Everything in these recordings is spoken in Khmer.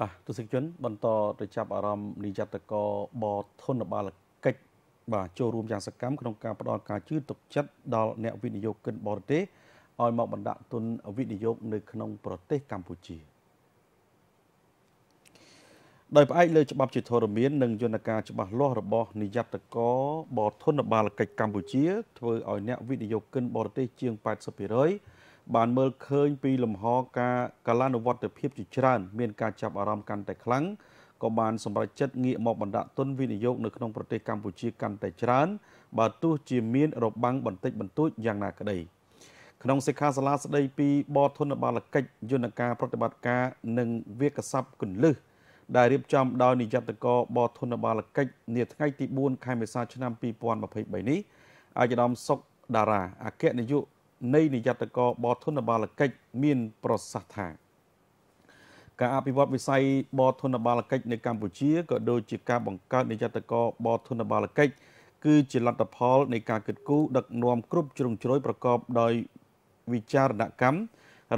បាទទស្សនិកជនបន្តទៅចាប់អារម្មណ៍នាយតកបធនបាលកិច្ចបាទចូលរួមយ៉ាងសកម្មក្នុងការផ្តល់ការជឿទុកចិត្តដល់អ្នកវិនិយោគិនបរទេសឲ្យមកបណ្ដាក់ទុនវិនិយោគនៅក្នុងប្រទេសកម្ពុជាដោយផ្អែកលើច្បាប់ជាធរមាននិងយន្តការច្បាស់លាស់របស់នាយតកបធនបាលកិច្ចកម្ពុជាធ្វើឲ្យអ្នកវិនិយោគិនបរទេសជាង80%បានមើលឃើញ ពីលំហការកលានុវត្តភាពជាច្រើនមានការចាប់អារម្មណ៍កាន់តែខ្លាំងក៏បានសម្រេចចិត្តងាកមកបណ្ដាក់ទុនវិនិយោគនៅក្នុងប្រទេសកម្ពុជាកាន់តែច្រើនបើទោះជាមានរបាំងបន្តិចបន្តួចយ៉ាងណាក្តីក្នុងសិក្ខាសាលាស្តីពីបធនបាលកិច្ចយន្តការប្រតិបត្តិការនិងវាកស័ព្ទគន្លឹះដែលរៀបចំដោយនាយន្តការបធនបាលកិច្ចនាថ្ងៃទី4ខែមេសាឆ្នាំ2023នេះអាយដាមសុកតារាអគ្គនាយកនៃនាយត្តករបធនបាលកិច្ចមាន ប្រសាសន៍ថាការអភិវឌ្ឍវិស័យបធនបាលកិច្ចនៅកម្ពុជាក៏ដូចជាការបង្កើតនាយត្តករបធនបាលកិច្ចគឺជាលទ្ធផលនៃការគិតគូរដឹកនាំគ្រប់ជ្រុងជ្រោយប្រកបដោយវិចារណកម្ម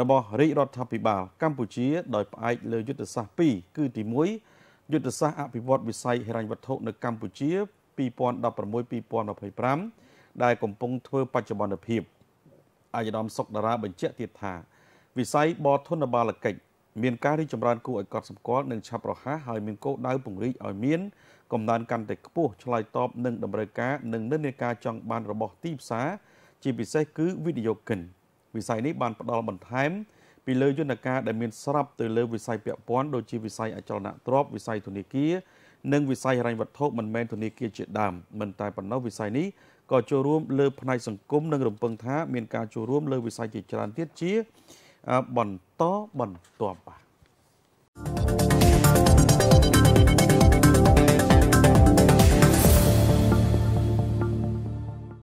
របស់រាជរដ្ឋាភិបាលកម្ពុជា ដោយផ្អែកលើយុទ្ធសាស្ត្រ2គឺទី1យុទ្ធសាស្ត្រអភិវឌ្ឍវិស័យហិរញ្ញវត្ថុនៅកម្ពុជា2016-2025ដែលកំពុងធ្វើបច្ចុប្បន្នភាពអាយដាមសុកតារាបញ្ជាក់ទៀតថា វិស័យបរធនបាលកិច្ចមានការរីកចម្រើនគួរឲ្យកត់សម្គាល់និងឆាប់រហ័សហើយមានគោលដៅពង្រីកឲ្យមានកំណើនកាន់តែខ្ពស់ឆ្លើយតបនឹងតម្រូវការនិងនិន្នាការចង់បានរបស់ទីផ្សារជាពិសេសគឺវិនិយោគិនវិស័យនេះបានផ្ដល់បន្ថែម ពីលើយន្តការដែលមានស្រាប់ទៅលើវិស័យពាក់ព័ន្ធដូចជាវិស័យអចលនទ្រព្យវិស័យធនាគារនិងវិស័យហិរញ្ញវត្ថុមិនមែនធនាគារជាដើមមិនតែប៉ុណ្ណោះវិស័យនេះក៏ចូលរួមលើផ្នែកសង្គមនិងរំពឹងថាមានការចូលរួមលើវិស័យជាច្រើនទៀតជាបន្តបន្ទាប់បាទ